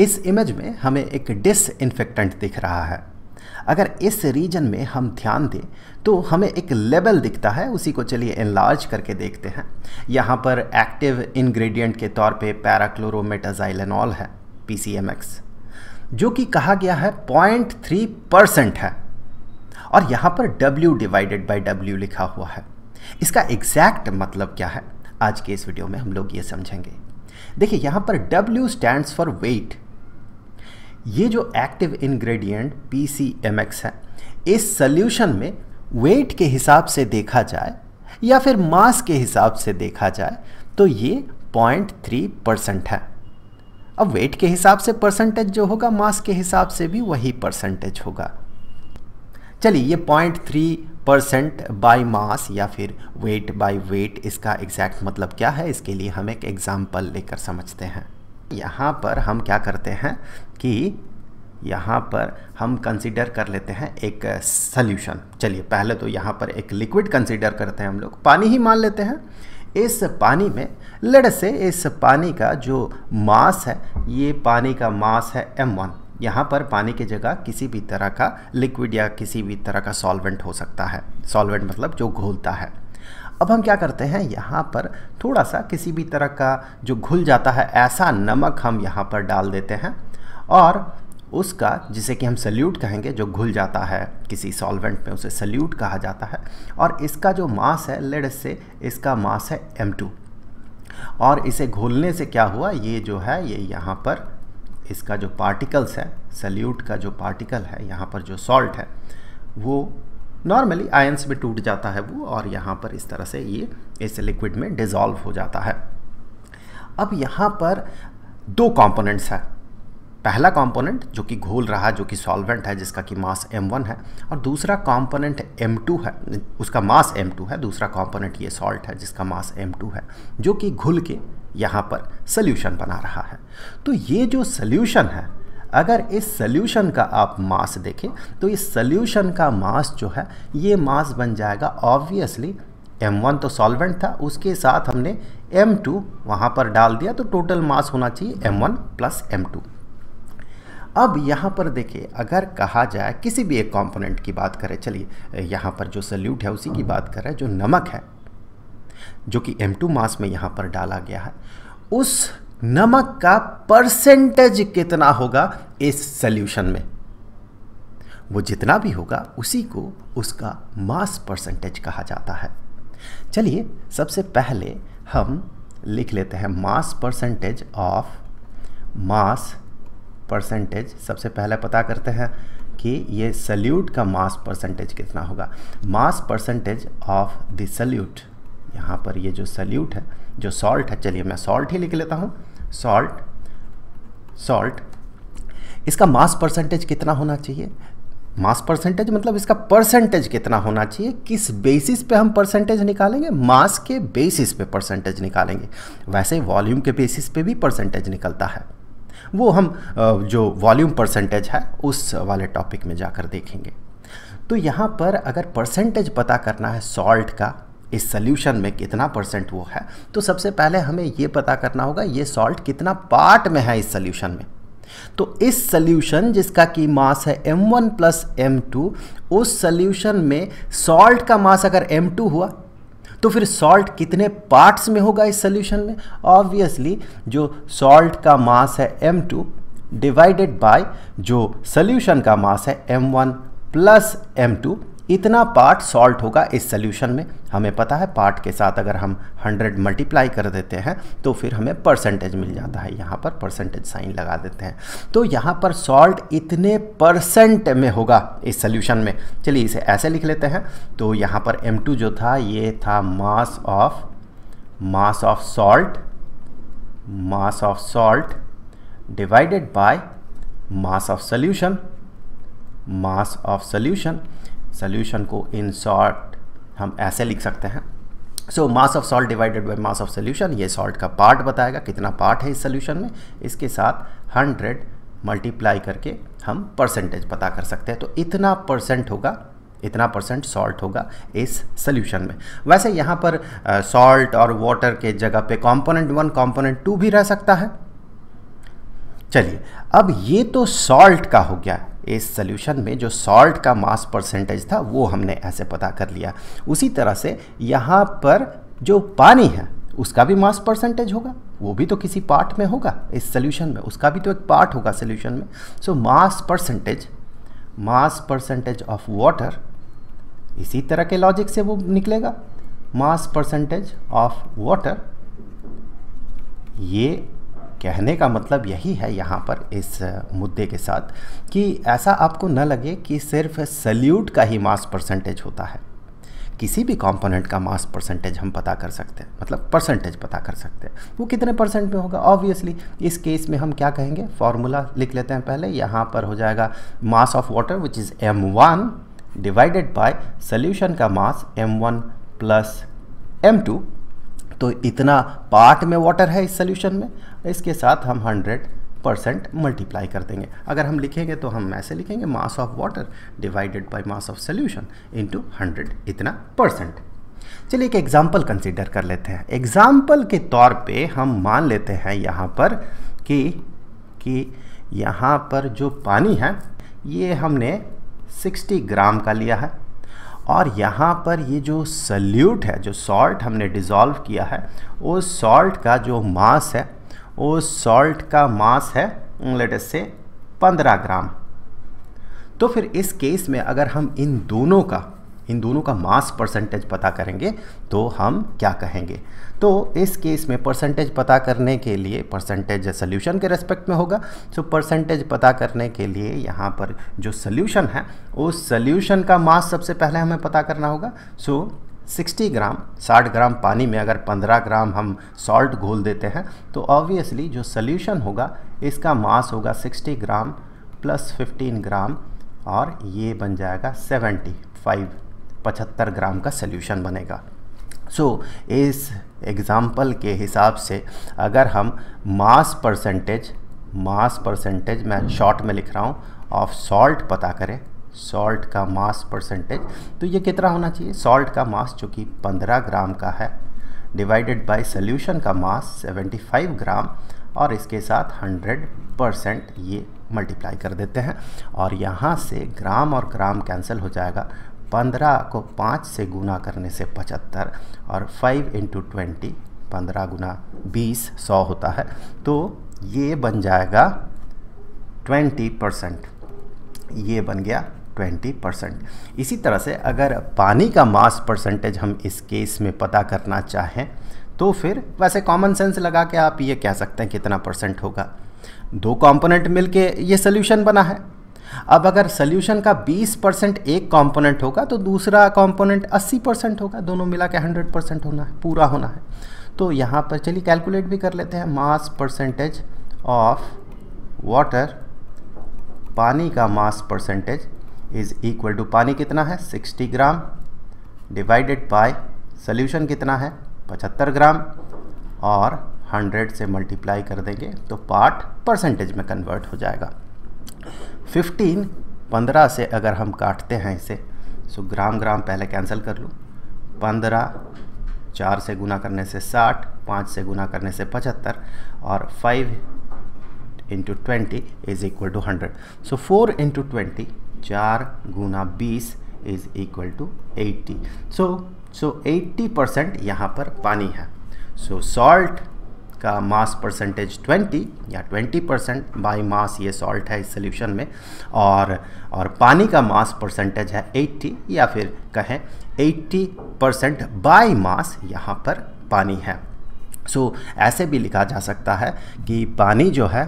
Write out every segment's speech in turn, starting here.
इस इमेज में हमें एक डिसइनफेक्टेंट दिख रहा है अगर इस रीजन में हम ध्यान दें तो हमें एक लेबल दिखता है उसी को चलिए इनलार्ज करके देखते हैं यहाँ पर एक्टिव इंग्रेडिएंट के तौर पे पैराक्लोरोमेटाजाइलेनॉल है पी जो कि कहा गया है 0.3 परसेंट है और यहाँ पर W डिवाइडेड बाई W लिखा हुआ है इसका एग्जैक्ट मतलब क्या है आज के इस वीडियो में हम लोग ये समझेंगे देखिए यहाँ पर W स्टैंड्स फॉर वेट ये जो active ingredient P C M X है इस सल्यूशन में वेट के हिसाब से देखा जाए या फिर मास के हिसाब से देखा जाए तो ये पॉइंट थ्री परसेंट है अब वेट के हिसाब से परसेंटेज जो होगा मास के हिसाब से भी वही परसेंटेज होगा चलिए ये point three percent by mass या फिर वेट बाई वेट इसका एग्जैक्ट मतलब क्या है इसके लिए हम एक एग्जाम्पल लेकर समझते हैं यहाँ पर हम क्या करते हैं कि यहाँ पर हम कंसिडर कर लेते हैं एक सल्यूशन चलिए पहले तो यहाँ पर एक लिक्विड कंसिडर करते हैं हम लोग पानी ही मान लेते हैं इस पानी में लड़ से इस पानी का जो मास है ये पानी का मास है एम वन यहाँ पर पानी की जगह किसी भी तरह का लिक्विड या किसी भी तरह का सॉल्वेंट हो सकता है सॉल्वेंट मतलब जो घोलता है अब हम क्या करते हैं यहाँ पर थोड़ा सा किसी भी तरह का जो घुल जाता है ऐसा नमक हम यहाँ पर डाल देते हैं और उसका जिसे कि हम सल्यूट कहेंगे जो घुल जाता है किसी सॉल्वेंट में उसे सल्यूट कहा जाता है और इसका जो मास है लेड से इसका मास है टू और इसे घोलने से क्या हुआ ये जो है ये यहाँ पर इसका जो पार्टिकल्स है सल्यूट का जो पार्टिकल है यहाँ पर जो सॉल्ट है वो नॉर्मली आयंस में टूट जाता है वो और यहाँ पर इस तरह से ये इस लिक्विड में डिज़ोल्व हो जाता है अब यहाँ पर दो कंपोनेंट्स हैं पहला कंपोनेंट जो कि घोल रहा जो कि सॉल्वेंट है जिसका कि मास m1 है और दूसरा कंपोनेंट m2 है उसका मास m2 है दूसरा कंपोनेंट ये सॉल्ट है जिसका मास m2 है जो कि घुल के यहाँ पर सल्यूशन बना रहा है तो ये जो सल्यूशन है अगर इस सल्यूशन का आप मास देखें तो इस सल्यूशन का मास जो है ये मास बन जाएगा ऑब्वियसली M1 तो सॉल्वेंट था उसके साथ हमने M2 टू वहाँ पर डाल दिया तो टोटल मास होना चाहिए M1 वन प्लस एम अब यहाँ पर देखिए अगर कहा जाए किसी भी एक कंपोनेंट की बात करें चलिए यहाँ पर जो सल्यूट है उसी की बात करें जो नमक है जो कि M2 मास में यहाँ पर डाला गया है उस नमक का परसेंटेज कितना होगा इस सल्यूशन में वो जितना भी होगा उसी को उसका मास परसेंटेज कहा जाता है चलिए सबसे पहले हम लिख लेते हैं mass percentage of mass percentage सबसे पहले पता करते हैं कि ये सल्यूट का मास परसेंटेज कितना होगा mass percentage of the solute यहाँ पर ये जो सल्यूट है जो सॉल्ट है चलिए मैं सॉल्ट ही लिख लेता हूँ सॉल्ट सॉल्ट इसका मास परसेंटेज कितना होना चाहिए मास परसेंटेज मतलब इसका परसेंटेज कितना होना चाहिए किस बेसिस पे हम परसेंटेज निकालेंगे मास के बेसिस पे परसेंटेज निकालेंगे वैसे वॉल्यूम के बेसिस पे भी परसेंटेज निकलता है वो हम जो वॉल्यूम परसेंटेज है उस वाले टॉपिक में जाकर देखेंगे तो यहाँ पर अगर परसेंटेज पता करना है सॉल्ट का इस सोल्यूशन में कितना परसेंट वो है तो सबसे पहले हमें ये पता करना होगा ये सॉल्ट कितना पार्ट में है इस सोल्यूशन में तो इस सोल्यूशन जिसका कि मास है m1 वन प्लस एम उस सोल्यूशन में सॉल्ट का मास अगर m2 हुआ तो फिर सॉल्ट कितने पार्ट्स में होगा इस सोल्यूशन में ऑब्वियसली जो सॉल्ट का मास है m2 डिवाइडेड बाय जो सोल्यूशन का मास है m1 वन प्लस एम इतना पार्ट सॉल्ट होगा इस सोल्यूशन में हमें पता है पार्ट के साथ अगर हम 100 मल्टीप्लाई कर देते हैं तो फिर हमें परसेंटेज मिल जाता है यहाँ पर परसेंटेज साइन लगा देते हैं तो यहाँ पर सॉल्ट इतने परसेंट में होगा इस सोल्यूशन में चलिए इसे ऐसे लिख लेते हैं तो यहाँ पर M2 जो था ये था mass of mass of salt mass of salt divided by mass of solution mass of solution solution को इन शॉर्ट हम ऐसे लिख सकते हैं so mass of salt divided by mass of solution ये सॉल्ट का पार्ट बताएगा कितना पार्ट है इस सोल्यूशन में इसके साथ 100 मल्टीप्लाई करके हम परसेंटेज पता कर सकते हैं तो इतना परसेंट होगा इतना परसेंट सॉल्ट होगा इस सोल्यूशन में वैसे यहाँ पर सॉल्ट और वाटर के जगह पे कंपोनेंट वन कंपोनेंट टू भी रह सकता है चलिए अब ये तो सॉल्ट का हो गया इस सोल्यूशन में जो सॉल्ट का मास परसेंटेज था वो हमने ऐसे पता कर लिया उसी तरह से यहाँ पर जो पानी है उसका भी मास परसेंटेज होगा वो भी तो किसी पार्ट में होगा इस सोल्यूशन में उसका भी तो एक पार्ट होगा सोल्यूशन में so mass percentage mass percentage of water इसी तरह के लॉजिक से वो निकलेगा मास परसेंटेज ऑफ वाटर ये कहने का मतलब यही है यहाँ पर इस मुद्दे के साथ कि ऐसा आपको न लगे कि सिर्फ सल्यूट का ही मास परसेंटेज होता है किसी भी कंपोनेंट का मास परसेंटेज हम पता कर सकते हैं मतलब परसेंटेज पता कर सकते हैं वो कितने परसेंट में होगा ऑब्वियसली इस केस में हम क्या कहेंगे फार्मूला लिख लेते हैं पहले यहाँ पर हो जाएगा mass of water which is M one divided by solution का mass M one plus M two तो इतना पार्ट में वाटर है इस सोल्यूशन में इसके साथ हम हंड्रेड परसेंट मल्टीप्लाई कर देंगे अगर हम लिखेंगे तो हम ऐसे लिखेंगे mass of water divided by mass of solution into hundred इतना परसेंट चलिए एक एग्जाम्पल कंसिडर कर लेते हैं एग्जाम्पल के तौर पर हम मान लेते हैं यहाँ पर कि कि यहाँ पर जो पानी है ये हमने 60 ग्राम का लिया है और यहाँ पर ये जो सल्यूट है जो सॉल्ट हमने डिज़ोल्व किया है उस सॉल्ट का जो मास है वो सॉल्ट का मास है लेटेस्ट से पंद्रह ग्राम तो फिर इस केस में अगर हम इन दोनों का इन दोनों का मास परसेंटेज पता करेंगे तो हम क्या कहेंगे तो इस केस में परसेंटेज पता करने के लिए परसेंटेज सोल्यूशन के रेस्पेक्ट में होगा सो परसेंटेज पता करने के लिए यहाँ पर जो सोल्यूशन है उस सोल्यूशन का मास सबसे पहले हमें पता करना होगा सो 60 ग्राम 60 ग्राम पानी में अगर 15 ग्राम हम सॉल्ट घोल देते हैं तो ऑब्वियसली जो सल्यूशन होगा इसका मास होगा 60 ग्राम प्लस 15 ग्राम और ये बन जाएगा 75 पचहत्तर ग्राम का सल्यूशन बनेगा सो so, इस एग्ज़ाम्पल के हिसाब से अगर हम मास परसेंटेज मास परसेंटेज मैं शॉर्ट में लिख रहा हूँ ऑफ सॉल्ट पता करें सॉल्ट का मास परसेंटेज तो ये कितना होना चाहिए सॉल्ट का मास जो कि 15 ग्राम का है डिवाइडेड बाय सॉल्यूशन का मास 75 ग्राम और इसके साथ 100 परसेंट ये मल्टीप्लाई कर देते हैं और यहाँ से ग्राम और ग्राम कैंसिल हो जाएगा 15 को 5 से गुना करने से 75 और 5 इंटू ट्वेंटी पंद्रह गुना बीस सौ होता है तो ये बन जाएगा ट्वेंटी परसेंट ये बन गया ट्वेंटी परसेंट इसी तरह से अगर पानी का मास परसेंटेज हम इस केस में पता करना चाहें तो फिर वैसे कॉमन सेंस लगा के आप ये कह सकते हैं कितना परसेंट होगा दो कंपोनेंट मिलके ये सोल्यूशन बना है अब अगर सोल्यूशन का 20 परसेंट एक कंपोनेंट होगा तो दूसरा कंपोनेंट 80 परसेंट होगा दोनों मिला के हंड्रेड परसेंट होना है पूरा होना है तो यहाँ पर चलिए कैलकुलेट भी कर लेते हैं मास परसेंटेज ऑफ वाटर पानी का mass percentage is equal to पानी कितना है 60 ग्राम डिवाइडेड बाय सल्यूशन कितना है 75 ग्राम और 100 से मल्टीप्लाई कर देंगे तो पार्ट परसेंटेज में कन्वर्ट हो जाएगा 15 15 से अगर हम काटते हैं इसे सो तो ग्राम ग्राम पहले कैंसिल कर लूँ 15 चार से गुना करने से 60 पाँच से गुना करने से 75 और 5 into twenty is equal to hundred so four into twenty चार गुना बीस is equal to eighty so so eighty percent यहाँ पर पानी है सो so, सॉल्ट का मास परसेंटेज 20 या 20 परसेंट बाई मास ये सॉल्ट है इस सोल्यूशन में और और पानी का मास परसेंटेज है 80 या फिर कहें 80 परसेंट बाई मास यहाँ पर पानी है सो so, ऐसे भी लिखा जा सकता है कि पानी जो है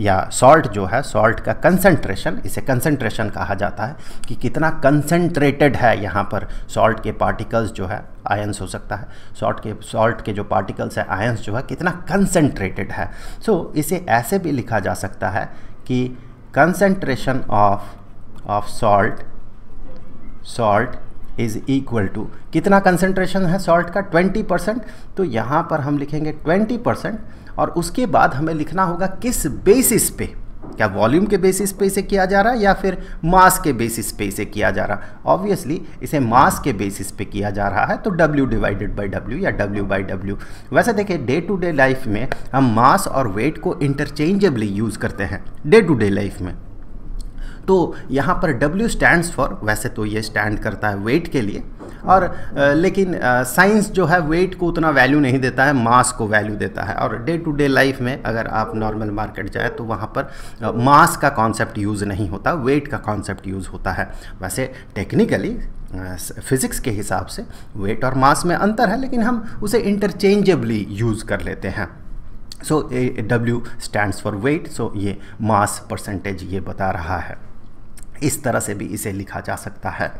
या सॉल्ट जो है सॉल्ट का कंसंट्रेशन इसे कंसंट्रेशन कहा जाता है कि कितना कंसंट्रेटेड है यहाँ पर सॉल्ट के पार्टिकल्स जो है आयंस हो सकता है सॉल्ट के सॉल्ट के जो पार्टिकल्स है आयंस जो है कितना कंसंट्रेटेड है सो so, इसे ऐसे भी लिखा जा सकता है कि concentration of of salt salt is equal to कितना कंसंट्रेशन है सॉल्ट का 20 परसेंट तो यहाँ पर हम लिखेंगे 20 परसेंट और उसके बाद हमें लिखना होगा किस बेसिस पे क्या वॉल्यूम के बेसिस पे इसे किया जा रहा है या फिर मास के बेसिस पे इसे किया जा रहा है ऑब्वियसली इसे मास के बेसिस पे किया जा रहा है तो W डिवाइडेड बाई W या W बाई W वैसे देखिए डे टू डे लाइफ में हम मास और वेट को इंटरचेंजेबली यूज़ करते हैं डे टू डे लाइफ में तो यहाँ पर W स्टैंड्स फॉर वैसे तो ये स्टैंड करता है वेट के लिए और लेकिन साइंस जो है वेट को उतना वैल्यू नहीं देता है मास को वैल्यू देता है और डे टू डे लाइफ में अगर आप नॉर्मल मार्केट जाए तो वहाँ पर मास का कॉन्सेप्ट यूज़ नहीं होता वेट का कॉन्सेप्ट यूज़ होता है वैसे टेक्निकली फिज़िक्स के हिसाब से वेट और मास में अंतर है लेकिन हम उसे इंटरचेंजेबली यूज़ कर लेते हैं so A W stands for weight so ये मास परसेंटेज ये बता रहा है इस तरह से भी इसे लिखा जा सकता है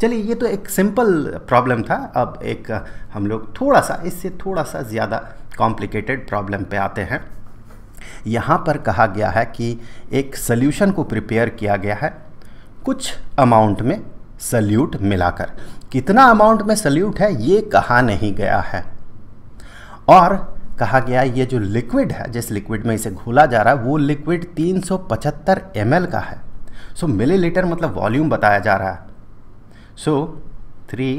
चलिए ये तो एक सिंपल प्रॉब्लम था अब एक हम लोग थोड़ा सा इससे थोड़ा सा ज़्यादा कॉम्प्लिकेटेड प्रॉब्लम पे आते हैं यहाँ पर कहा गया है कि एक सल्यूशन को प्रिपेयर किया गया है कुछ अमाउंट में सल्यूट मिलाकर कितना अमाउंट में सल्यूट है ये कहा नहीं गया है और कहा गया ये जो लिक्विड है जिस लिक्विड में इसे घोला जा रहा है वो लिक्विड 375 ml का है सो मिलीलीटर मतलब वॉल्यूम बताया जा रहा है so three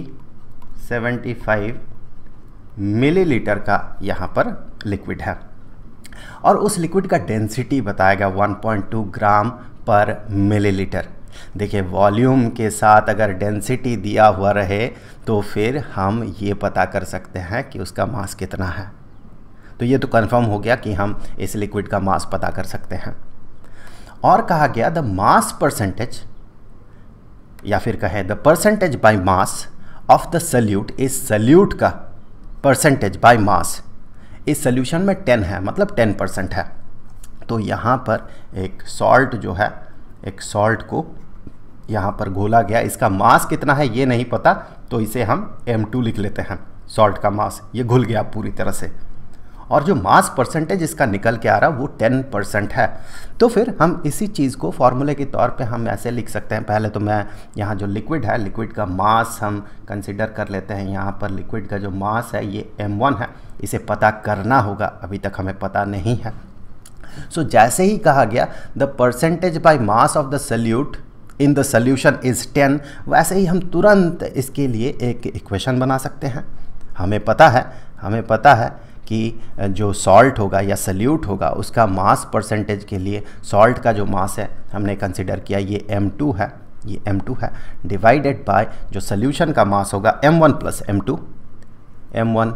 seventy five millilitre का यहाँ पर लिक्विड है और उस लिक्विड का डेंसिटी बताया गया 1.2 ग्राम पर मिलीलीटर देखिए वॉल्यूम के साथ अगर डेंसिटी दिया हुआ रहे तो फिर हम ये पता कर सकते हैं कि उसका मास कितना है तो ये तो कंफर्म हो गया कि हम इस लिक्विड का मास पता कर सकते हैं और कहा गया द मास परसेंटेज या फिर कहें the percentage by mass of the solute is solute का परसेंटेज बाय मास इस सल्यूशन में टेन है मतलब टेन परसेंट है तो यहाँ पर एक सॉल्ट जो है एक सॉल्ट को यहाँ पर घोला गया इसका मास कितना है ये नहीं पता तो इसे हम M2 लिख लेते हैं सॉल्ट का मास ये घुल गया पूरी तरह से और जो मास परसेंटेज इसका निकल के आ रहा वो टेन परसेंट है तो फिर हम इसी चीज़ को फॉर्मूले के तौर पे हम ऐसे लिख सकते हैं पहले तो मैं यहाँ जो लिक्विड है लिक्विड का मास हम कंसिडर कर लेते हैं यहाँ पर लिक्विड का जो मास है ये एम है इसे पता करना होगा अभी तक हमें पता नहीं है सो so, जैसे ही कहा गया the percentage by mass of the solute in the solution is ten वैसे ही हम तुरंत इसके लिए एक इक्वेशन बना सकते हैं हमें पता है हमें पता है कि जो सॉल्ट होगा या सल्यूट होगा उसका मास परसेंटेज के लिए सॉल्ट का जो मास है हमने कंसिडर किया ये टू है ये M2 है डिवाइडेड बाय जो सल्यूशन का मास होगा M1 one plus M two M one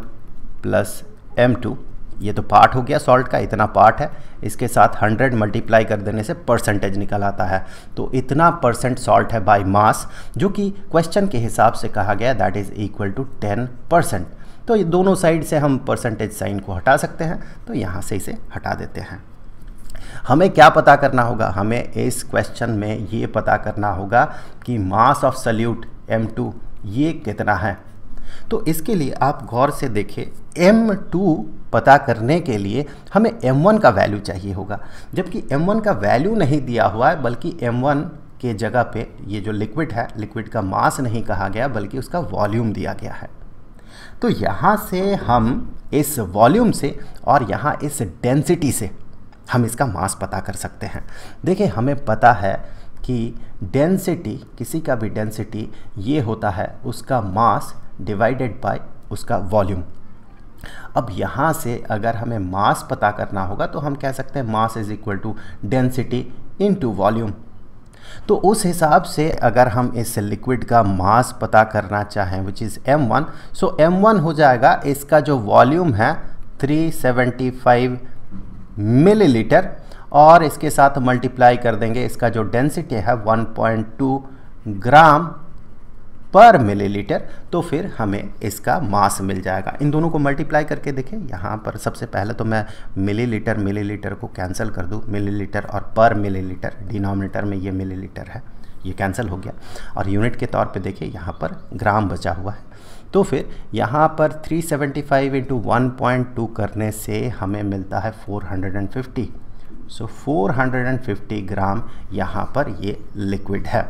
plus M two ये तो पार्ट हो गया सॉल्ट का इतना पार्ट है इसके साथ 100 मल्टीप्लाई कर देने से परसेंटेज निकल आता है तो इतना परसेंट सॉल्ट है बाय मास जो कि क्वेश्चन के हिसाब से कहा गया that is equal to 10 percent तो ये दोनों साइड से हम परसेंटेज साइन को हटा सकते हैं तो यहाँ से इसे हटा देते हैं हमें क्या पता करना होगा हमें इस क्वेश्चन में ये पता करना होगा कि मास ऑफ सल्यूट M2 ये कितना है तो इसके लिए आप गौर से देखें M2 पता करने के लिए हमें M1 का वैल्यू चाहिए होगा जबकि M1 का वैल्यू नहीं दिया हुआ है बल्कि M1 के जगह पे ये जो लिक्विड है लिक्विड का मास नहीं कहा गया बल्कि उसका वॉल्यूम दिया गया है तो यहाँ से हम इस वॉल्यूम से और यहाँ इस डेंसिटी से हम इसका मास पता कर सकते हैं देखिए हमें पता है कि डेंसिटी किसी का भी डेंसिटी ये होता है उसका मास डिवाइडेड बाय उसका वॉल्यूम अब यहाँ से अगर हमें मास पता करना होगा तो हम कह सकते हैं mass is equal to density into volume तो उस हिसाब से अगर हम इस लिक्विड का मास पता करना चाहें which is M one so M one हो जाएगा इसका जो वॉल्यूम है 375 मिलीलीटर और इसके साथ मल्टीप्लाई कर देंगे इसका जो डेंसिटी है 1.2 ग्राम पर मिलीलीटर तो फिर हमें इसका मास मिल जाएगा इन दोनों को मल्टीप्लाई करके देखें यहाँ पर सबसे पहले तो मैं मिलीलीटर मिलीलीटर को कैंसिल कर दूँ मिलीलीटर और पर मिलीलीटर डिनोमिनेटर में ये मिलीलीटर है ये कैंसिल हो गया और यूनिट के तौर पे देखिए यहाँ पर ग्राम बचा हुआ है तो फिर यहाँ पर 375 सेवेंटी फाइव करने से हमें मिलता है 450 सो so 450 ग्राम यहाँ पर ये लिक्विड है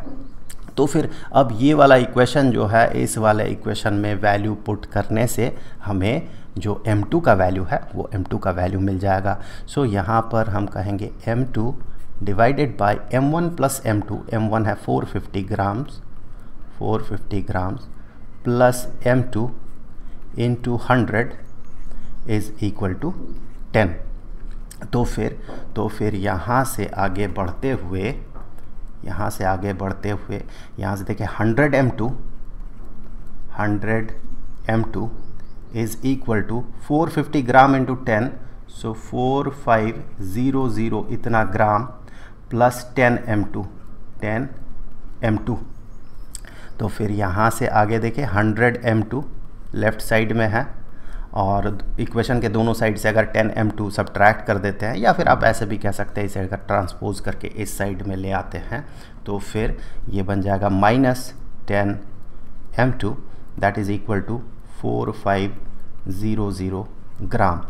तो फिर अब ये वाला इक्वेशन जो है इस वाले इक्वेशन में वैल्यू पुट करने से हमें जो m2 का वैल्यू है वो m2 का वैल्यू मिल जाएगा सो so, यहाँ पर हम कहेंगे m2 divided by m1 one plus M one है 450 grams 450 grams plus M two into hundred is equal to ten तो फिर तो फिर यहाँ से आगे बढ़ते हुए यहाँ से आगे बढ़ते हुए यहाँ से देखिए hundred M two hundred M two is equal to four fifty gram into ten so four five zero zero इतना gram plus ten M two ten M two तो फिर यहाँ से आगे देखिए hundred M two left side में है और इक्वेशन के दोनों साइड से अगर टेन एम टू सब्ट्रैक्ट कर देते हैं या फिर आप ऐसे भी कह सकते हैं इसे अगर ट्रांसपोज करके इस साइड में ले आते हैं तो फिर ये बन जाएगा minus ten M two that is equal to four five zero zero gram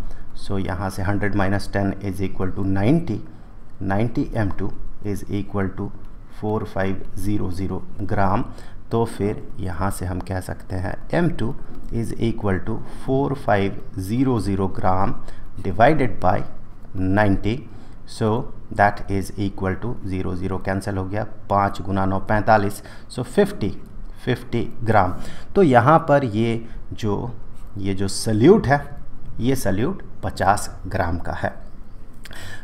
so यहाँ से hundred minus ten is equal to ninety ninety M two is equal to four five zero zero gram तो फिर यहाँ से हम कह सकते हैं M two is equal to four five zero zero gram divided by ninety so that is equal to zero zero cancel हो गया पाँच गुना नौ पैंतालीस सो फिफ्टी फिफ्टी ग्राम तो यहाँ पर ये जो ये जो सल्यूट है ये सल्यूट पचास ग्राम का है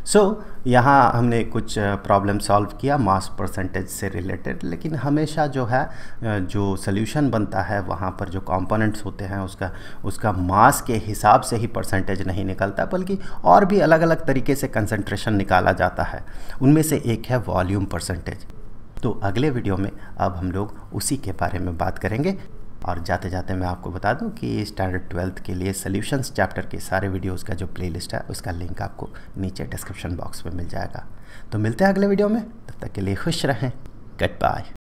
सो so, यहाँ हमने कुछ प्रॉब्लम सॉल्व किया मास परसेंटेज से रिलेटेड लेकिन हमेशा जो है जो सोल्यूशन बनता है वहाँ पर जो कंपोनेंट्स होते हैं उसका उसका मास के हिसाब से ही परसेंटेज नहीं निकलता बल्कि और भी अलग अलग तरीके से कंसनट्रेशन निकाला जाता है उनमें से एक है वॉल्यूम परसेंटेज तो अगले वीडियो में अब हम लोग उसी के बारे में बात करेंगे और जाते जाते मैं आपको बता दूं कि स्टैंडर्ड ट्वेल्थ के लिए सॉल्यूशंस चैप्टर के सारे वीडियोस का जो प्लेलिस्ट है उसका लिंक आपको नीचे डिस्क्रिप्शन बॉक्स में मिल जाएगा तो मिलते हैं अगले वीडियो में तब तक के लिए खुश रहें गुड बाय